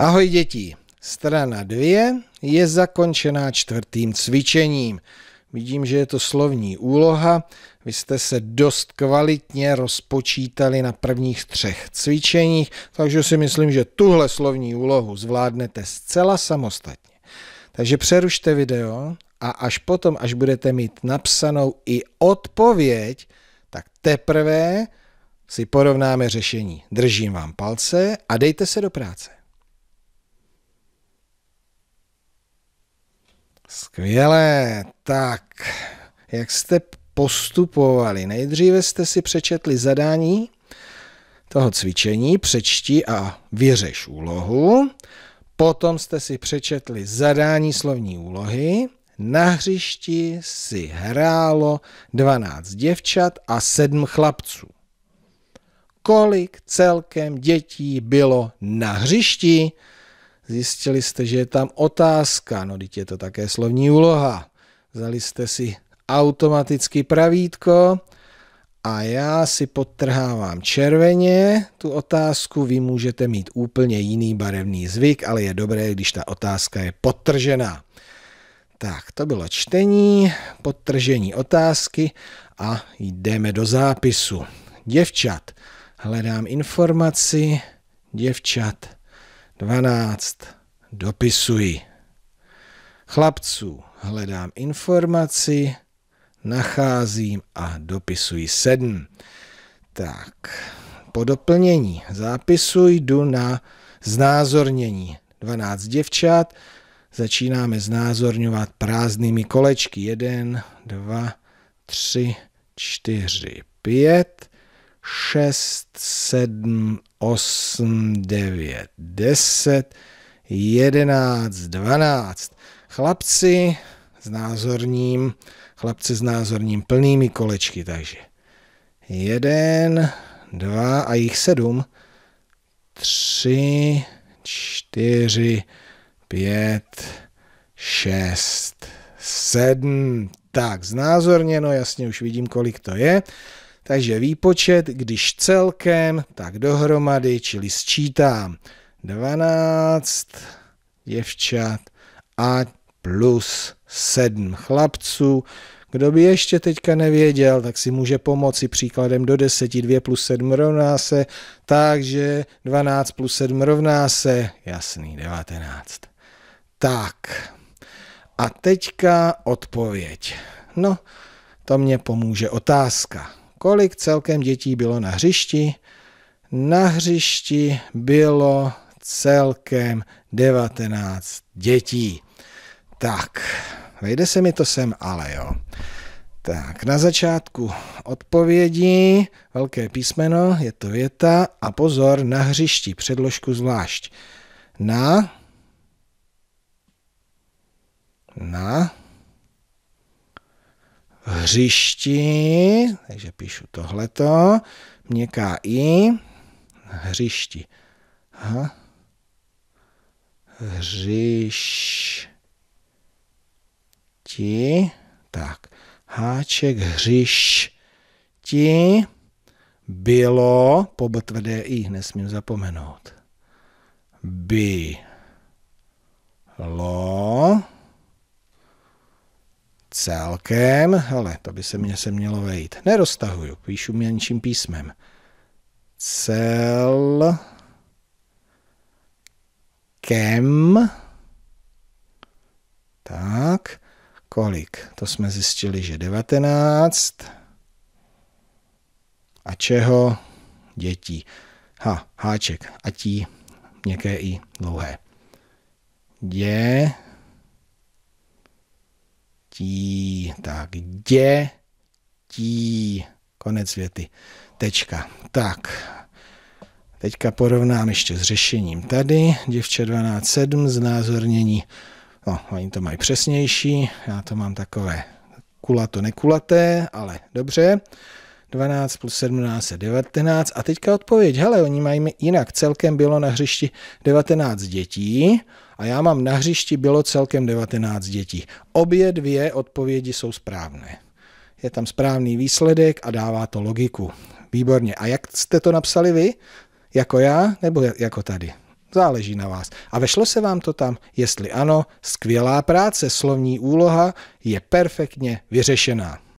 Ahoj děti, strana 2 je zakončená čtvrtým cvičením. Vidím, že je to slovní úloha. Vy jste se dost kvalitně rozpočítali na prvních třech cvičeních, takže si myslím, že tuhle slovní úlohu zvládnete zcela samostatně. Takže přerušte video a až potom, až budete mít napsanou i odpověď, tak teprve si porovnáme řešení. Držím vám palce a dejte se do práce. Skvělé, tak jak jste postupovali? Nejdříve jste si přečetli zadání toho cvičení, přečti a vyřeš úlohu. Potom jste si přečetli zadání slovní úlohy. Na hřišti si hrálo 12 děvčat a 7 chlapců. Kolik celkem dětí bylo na hřišti? Zjistili jste, že je tam otázka, no teď je to také slovní úloha. Vzali jste si automaticky pravítko a já si podtrhávám červeně tu otázku. Vy můžete mít úplně jiný barevný zvyk, ale je dobré, když ta otázka je podtržená. Tak, to bylo čtení, podtržení otázky a jdeme do zápisu. Děvčat, hledám informaci, děvčat, 12. Dopisuji. Chlapců hledám informaci, nacházím a dopisuji 7. Tak, po doplnění zápisu jdu na znázornění. 12 děvčat, začínáme znázorňovat prázdnými kolečky. 1, 2, 3, 4, 5, 6, 7, 8, 9, 10, 11, 12. Chlapci s názorním, chlapci s názorním plnými kolečky, takže jeden, dva a jich sedm, tři, čtyři, pět, šest, sedm. Tak, znázorněno, jasně už vidím, kolik to je. Takže výpočet, když celkem, tak dohromady, čili sčítám 12 děvčat a plus 7 chlapců. Kdo by ještě teďka nevěděl, tak si může pomoci příkladem do 10, 2 plus 7 rovná se, takže 12 plus 7 rovná se, jasný, 19. Tak, a teďka odpověď. No, to mě pomůže otázka. Kolik celkem dětí bylo na hřišti? Na hřišti bylo celkem 19 dětí. Tak, vejde se mi to sem, ale jo. Tak, na začátku odpovědi, velké písmeno, je to věta a pozor na hřišti, předložku zvlášť. Na, na, hřišti, takže píšu tohleto, měkká i, hřišti. Aha. Hřišti, tak, háček, hřišti, bylo, po tvrdé i, nesmím zapomenout. By. Lo celkem, ale to by se mě se mělo vejít. Neroztahuju, píšu menším písmem. Cel kem tak kolik? To jsme zjistili, že 19 a čeho? Dětí. Ha, háček a tí, měkké i dlouhé. Dě tí, tak dě, tí, konec věty, tečka. Tak, teďka porovnám ještě s řešením tady, děvče 12.7, znázornění, no, oni to mají přesnější, já to mám takové kulato, nekulaté, ale dobře, 12 plus 17 je 19 a teďka odpověď, hele, oni mají jinak, celkem bylo na hřišti 19 dětí, a já mám na hřišti bylo celkem 19 dětí. Obě dvě odpovědi jsou správné. Je tam správný výsledek a dává to logiku. Výborně. A jak jste to napsali vy? Jako já nebo jako tady? Záleží na vás. A vešlo se vám to tam? Jestli ano, skvělá práce, slovní úloha je perfektně vyřešená.